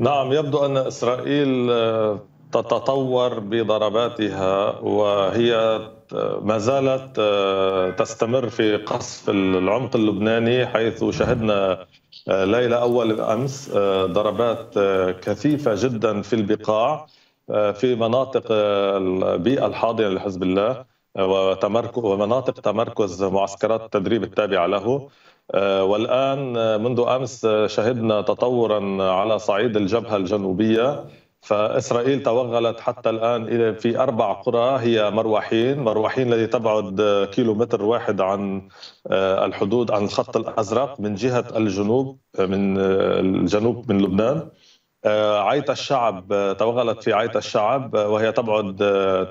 نعم يبدو ان اسرائيل آه، تتطور بضرباتها وهي آه، ما زالت آه، تستمر في قصف العمق اللبناني حيث شهدنا ليله اول امس ضربات كثيفه جدا في البقاع في مناطق البيئه الحاضنه لحزب الله ومناطق تمركز معسكرات التدريب التابعه له آه، والان آه، منذ امس آه، شهدنا تطورا على صعيد الجبهه الجنوبيه فاسرائيل توغلت حتى الان الى في اربع قرى هي مروحين، مروحين الذي تبعد كيلو متر واحد عن الحدود عن الخط الازرق من جهه الجنوب من الجنوب من لبنان آه، عيط الشعب توغلت في عيط الشعب وهي تبعد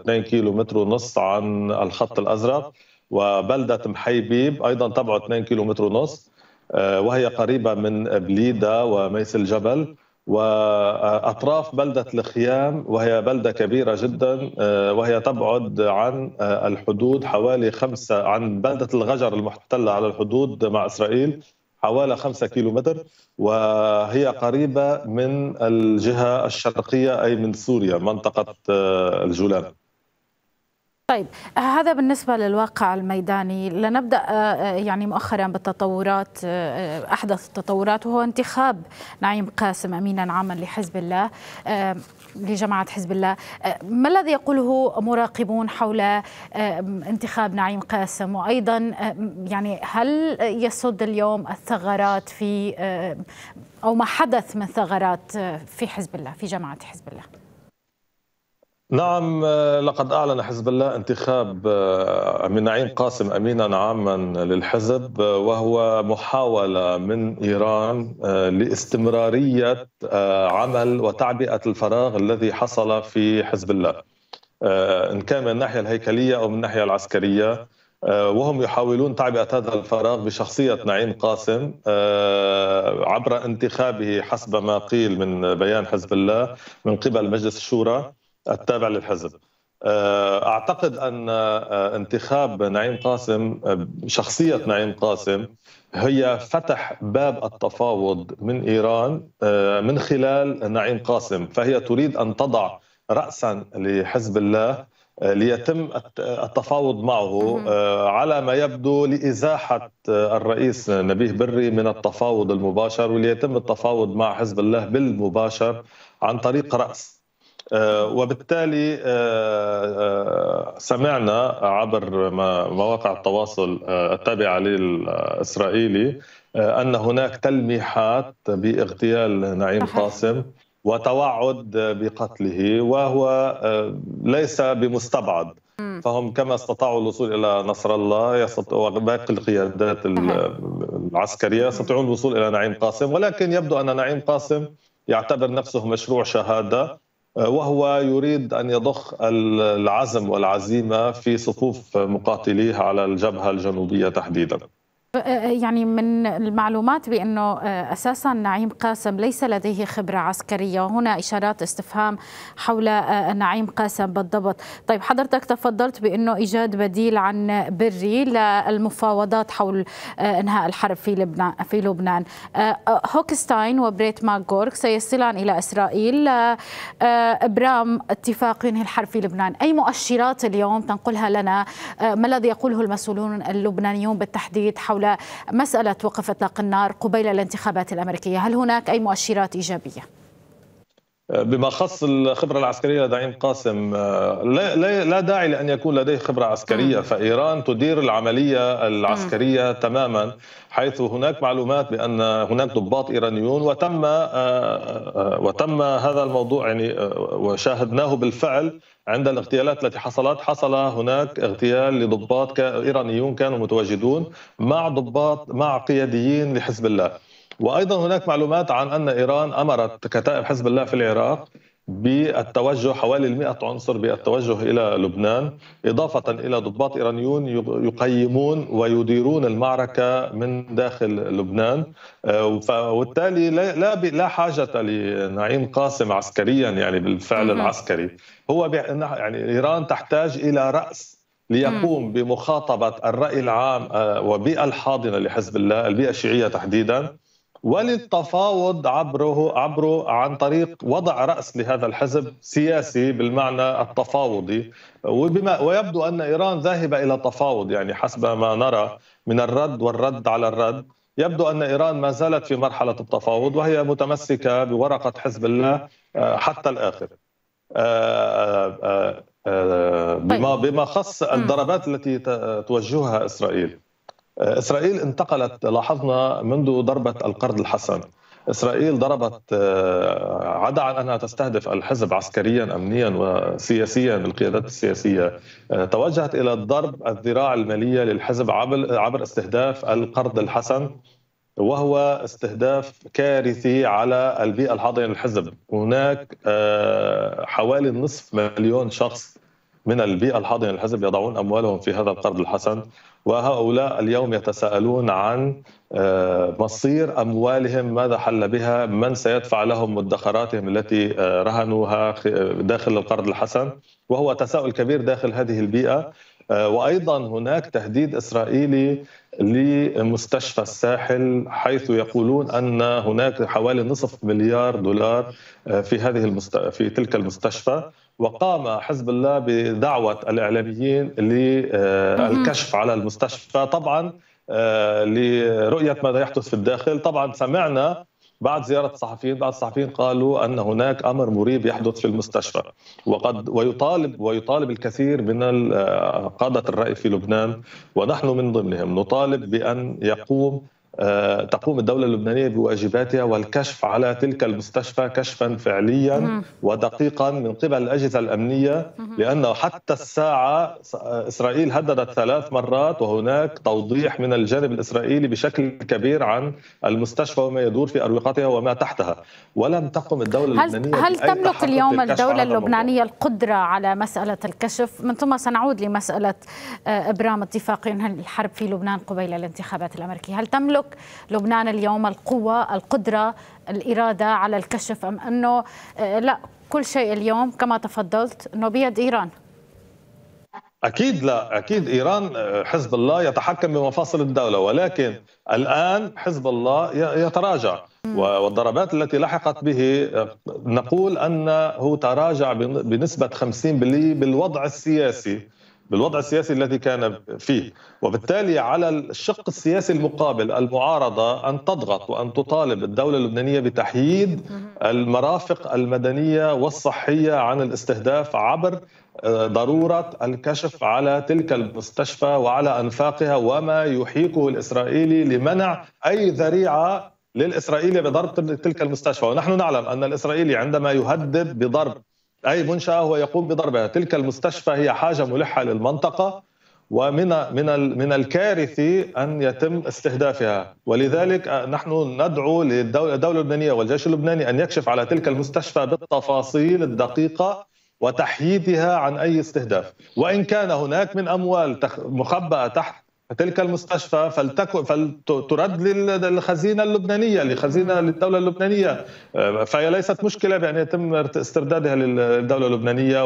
2 كيلو متر ونص عن الخط الأزرق وبلدة محيبيب أيضا تبعد 2 كيلو متر ونص آه، وهي قريبة من بليدة وميس الجبل وأطراف بلدة الخيام وهي بلدة كبيرة جدا آه، وهي تبعد عن الحدود حوالي خمسة عن بلدة الغجر المحتلة على الحدود مع إسرائيل حوالي 5 كيلومتر وهي قريبة من الجهة الشرقية أي من سوريا منطقة آه، الجولان طيب هذا بالنسبة للواقع الميداني لنبدأ آه، آه، يعني مؤخرا بالتطورات أحدث التطورات وهو انتخاب نعيم قاسم أمينا عاما لحزب الله لجماعة حزب الله أه، ما الذي يقوله مراقبون حول أه، انتخاب نعيم قاسم وأيضا أه، يعني هل يسد اليوم الثغرات في أو ما حدث من ثغرات في حزب الله في جماعة حزب الله نعم آه، لقد أعلن حزب الله انتخاب آه، من نعيم قاسم أمينا عاما للحزب آه، وهو محاولة من إيران لاستمرارية عمل وتعبئة الفراغ الذي حصل في حزب الله إن كان من الناحية الهيكلية أو من الناحية العسكرية وهم يحاولون تعبئة هذا الفراغ بشخصية نعيم قاسم عبر انتخابه حسب ما قيل من بيان حزب الله من قبل مجلس الشورى التابع للحزب آه، اعتقد ان آه، انتخاب نعيم قاسم آه، شخصيه نعيم قاسم هي فتح باب التفاوض من ايران من خلال نعيم قاسم فهي تريد ان تضع راسا لحزب الله ليتم التفاوض معه على ما يبدو لازاحه الرئيس نبيه بري من التفاوض المباشر وليتم التفاوض مع حزب الله بالمباشر عن طريق راس آه، وبالتالي آه، آه، سمعنا عبر مواقع التواصل التابعه للاسرائيلي ان هناك تلميحات باغتيال نعيم قاسم وتوعد بقتله وهو ليس بمستبعد فهم كما استطاعوا الوصول الى نصر الله وباقي القيادات العسكريه يستطيعون الوصول الى نعيم قاسم ولكن يبدو ان نعيم قاسم يعتبر نفسه مشروع شهاده وهو يريد ان يضخ العزم والعزيمه في صفوف مقاتليه على الجبهه الجنوبيه تحديدا. أه، أه، أه، يعني من المعلومات بانه اساسا نعيم قاسم ليس لديه خبره عسكريه وهنا اشارات استفهام حول نعيم قاسم بالضبط، طيب حضرتك تفضلت بانه ايجاد بديل عن بري للمفاوضات حول انهاء الحرب في لبنان في لبنان، هوكستاين وبريت ماغورك سيصلان الى اسرائيل ابرام اتفاق ينهي الحرب في لبنان، اي مؤشرات اليوم تنقلها لنا ما الذي يقوله المسؤولون اللبنانيون بالتحديد حول حول مسألة وقف إطلاق النار قبيل الانتخابات الأمريكية هل هناك أي مؤشرات إيجابية؟ بما خص الخبرة العسكرية لدى قاسم آه، لا, لا داعي لأن يكون لديه خبرة عسكرية فإيران تدير العملية العسكرية تماما حيث هناك معلومات بأن هناك ضباط إيرانيون وتم آه، آه، وتم هذا الموضوع يعني وشاهدناه بالفعل عند الاغتيالات التي حصلت حصل هناك اغتيال لضباط ايرانيون كانوا متواجدون مع ضباط مع قياديين لحزب الله وايضا هناك معلومات عن ان ايران امرت كتائب حزب الله في العراق بالتوجه حوالي المئة عنصر بالتوجه إلى لبنان إضافة إلى ضباط إيرانيون يقيمون ويديرون المعركة من داخل لبنان آه، وبالتالي لا لا حاجة لنعيم قاسم عسكريا يعني بالفعل العسكري هو يعني إيران تحتاج إلى رأس ليقوم بمخاطبة الرأي العام آه، وبيئة الحاضنة لحزب الله البيئة الشيعية تحديدا وللتفاوض عبره عبره عن طريق وضع راس لهذا الحزب سياسي بالمعنى التفاوضي وبما ويبدو ان ايران ذاهبه الى تفاوض يعني حسب ما نرى من الرد والرد على الرد يبدو ان ايران ما زالت في مرحله التفاوض وهي متمسكه بورقه حزب الله آه، حتى الاخر. آه، آه، بما طيب. بما خص الضربات التي توجهها اسرائيل إسرائيل انتقلت لاحظنا منذ ضربة القرض الحسن إسرائيل ضربت آه، عدا عن أنها تستهدف الحزب عسكريا أمنيا وسياسيا القيادات السياسية آه، توجهت إلى ضرب الذراع المالية للحزب عبر استهداف القرض الحسن وهو استهداف كارثي على البيئة الحاضنة للحزب هناك آه، حوالي نصف مليون شخص من البيئة الحاضنة للحزب يضعون أموالهم في هذا القرض الحسن وهؤلاء اليوم يتساءلون عن آه، مصير أموالهم ماذا حل بها من سيدفع لهم مدخراتهم التي آه، رهنوها داخل القرض الحسن وهو تساؤل كبير داخل هذه البيئة آه، وايضا هناك تهديد اسرائيلي لمستشفى الساحل حيث يقولون ان هناك حوالي نصف مليار دولار آه، في هذه المست... في تلك المستشفى وقام حزب الله بدعوه الاعلاميين للكشف آه، على المستشفى طبعا لرؤيه ماذا يحدث في الداخل طبعا سمعنا بعد زيارة الصحفيين بعض الصحفيين قالوا أن هناك أمر مريب يحدث في المستشفى وقد ويطالب ويطالب الكثير من آه، قادة الرأي في لبنان ونحن من ضمنهم نطالب بأن يقوم آه، تقوم الدولة اللبنانية بواجباتها والكشف على تلك المستشفى كشفا فعليا ودقيقا من قبل الأجهزة الأمنية لأنه حتى الساعة آه، إسرائيل هددت ثلاث مرات وهناك توضيح من الجانب الإسرائيلي بشكل كبير عن المستشفى وما يدور في أروقتها وما تحتها ولم تقم الدولة هل اللبنانية هل تملك اليوم الدولة اللبنانية القدرة على مسألة الكشف من ثم سنعود لمسألة آه، إبرام اتفاق الحرب في لبنان قبيل الانتخابات الأمريكية هل تملك تترك لبنان اليوم القوة القدرة الإرادة على الكشف أم أنه آه، لا كل شيء اليوم كما تفضلت أنه بيد إيران اكيد لا اكيد ايران آه، حزب الله يتحكم بمفاصل الدوله ولكن الان حزب الله يتراجع والضربات التي لحقت به آه، نقول انه تراجع بنسبه 50% بالوضع السياسي بالوضع السياسي الذي كان فيه وبالتالي على الشق السياسي المقابل المعارضة أن تضغط وأن تطالب الدولة اللبنانية بتحييد المرافق المدنية والصحية عن الاستهداف عبر آه، ضرورة الكشف على تلك المستشفى وعلى أنفاقها وما يحيكه الإسرائيلي لمنع أي ذريعة للإسرائيلي بضرب تلك المستشفى ونحن نعلم أن الإسرائيلي عندما يهدد بضرب اي منشاه ويقوم بضربها تلك المستشفى هي حاجه ملحه للمنطقه ومن من من الكارثي ان يتم استهدافها ولذلك نحن ندعو للدوله اللبنانيه والجيش اللبناني ان يكشف على تلك المستشفى بالتفاصيل الدقيقه وتحييدها عن اي استهداف وان كان هناك من اموال مخبأه تحت تلك المستشفى فلتكن فلترد للخزينه اللبنانيه لخزينه للدوله اللبنانيه آه، فهي ليست مشكله بان يتم استردادها للدوله اللبنانيه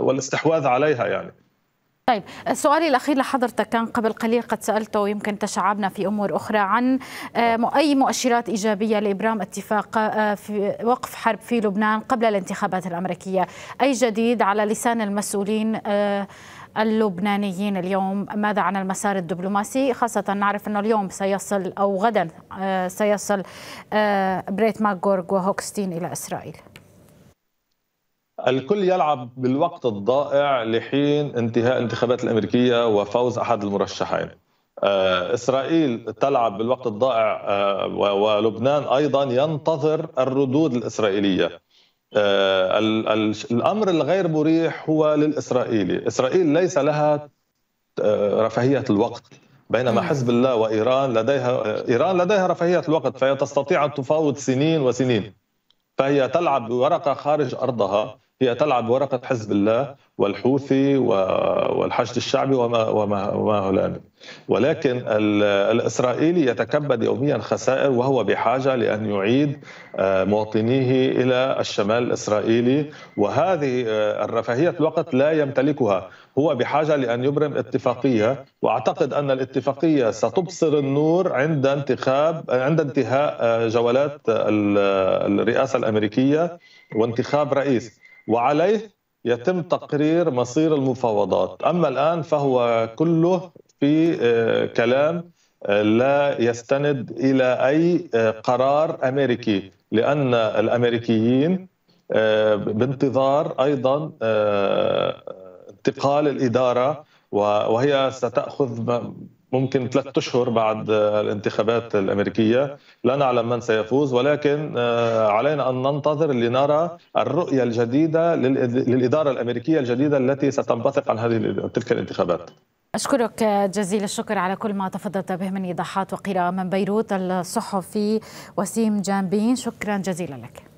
والاستحواذ عليها يعني طيب سؤالي الأخير لحضرتك كان قبل قليل قد سألته ويمكن تشعبنا في أمور أخرى عن آه، أي مؤشرات إيجابية لإبرام اتفاق آه، في وقف حرب في لبنان قبل الانتخابات الأمريكية أي جديد على لسان المسؤولين اللبنانيين اليوم ماذا عن المسار الدبلوماسي خاصة نعرف أنه اليوم سيصل أو غدا آه، سيصل آه، بريت ماغورغ وهوكستين إلى إسرائيل الكل يلعب بالوقت الضائع لحين انتهاء الانتخابات الامريكيه وفوز احد المرشحين. آه، اسرائيل تلعب بالوقت الضائع ولبنان ايضا ينتظر الردود الاسرائيليه. آه، الامر الغير مريح هو للاسرائيلي، اسرائيل ليس لها آه، رفاهيه الوقت بينما حزب الله وايران لديها آه، ايران لديها رفاهيه الوقت فهي تستطيع ان تفاوض سنين وسنين. فهي تلعب بورقه خارج ارضها، هي تلعب ورقه حزب الله والحوثي والحشد الشعبي وما وما وما هنالك. ولكن الإسرائيلي يتكبد يوميا خسائر وهو بحاجة لأن يعيد آه، مواطنيه إلى الشمال الإسرائيلي وهذه آه، الرفاهية الوقت لا يمتلكها هو بحاجة لأن يبرم اتفاقية وأعتقد أن الاتفاقية ستبصر النور عند انتخاب عند انتهاء آه، جولات الرئاسة الأمريكية وانتخاب رئيس وعليه يتم تقرير مصير المفاوضات أما الآن فهو كله في آه، كلام آه، لا يستند الى اي آه، قرار امريكي لان الامريكيين بانتظار ايضا انتقال الاداره وهي ستاخذ ممكن ثلاثة أشهر بعد الانتخابات الأمريكية لا نعلم من سيفوز ولكن علينا أن ننتظر لنرى الرؤية الجديدة للإدارة الأمريكية الجديدة التي ستنبثق عن هذه تلك الانتخابات أشكرك جزيل الشكر على كل ما تفضلت به من إيضاحات وقراءة من بيروت الصحفي وسيم جانبين شكرا جزيلا لك